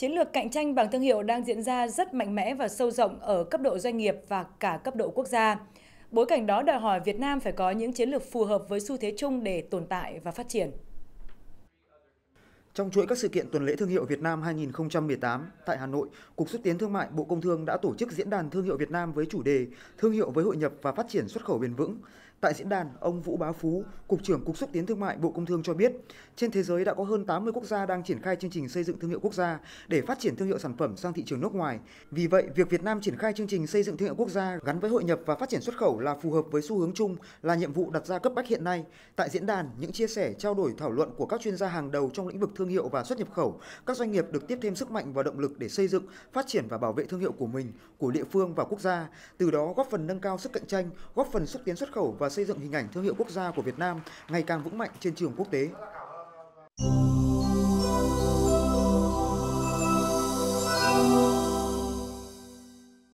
Chiến lược cạnh tranh bằng thương hiệu đang diễn ra rất mạnh mẽ và sâu rộng ở cấp độ doanh nghiệp và cả cấp độ quốc gia. Bối cảnh đó đòi hỏi Việt Nam phải có những chiến lược phù hợp với xu thế chung để tồn tại và phát triển. Trong chuỗi các sự kiện tuần lễ thương hiệu Việt Nam 2018 tại Hà Nội, Cục xúc tiến thương mại Bộ Công Thương đã tổ chức diễn đàn thương hiệu Việt Nam với chủ đề Thương hiệu với hội nhập và phát triển xuất khẩu bền vững. Tại diễn đàn, ông Vũ Bá Phú, Cục trưởng Cục xúc tiến thương mại Bộ Công Thương cho biết, trên thế giới đã có hơn 80 quốc gia đang triển khai chương trình xây dựng thương hiệu quốc gia để phát triển thương hiệu sản phẩm sang thị trường nước ngoài. Vì vậy, việc Việt Nam triển khai chương trình xây dựng thương hiệu quốc gia gắn với hội nhập và phát triển xuất khẩu là phù hợp với xu hướng chung, là nhiệm vụ đặt ra cấp bách hiện nay. Tại diễn đàn, những chia sẻ, trao đổi, thảo luận của các chuyên gia hàng đầu trong lĩnh vực thương hiệu và xuất nhập khẩu, các doanh nghiệp được tiếp thêm sức mạnh và động lực để xây dựng, phát triển và bảo vệ thương hiệu của mình, của địa phương và quốc gia, từ đó góp phần nâng cao sức cạnh tranh, góp phần xúc tiến xuất khẩu và xây dựng hình ảnh thương hiệu quốc gia của Việt Nam ngày càng vững mạnh trên trường quốc tế.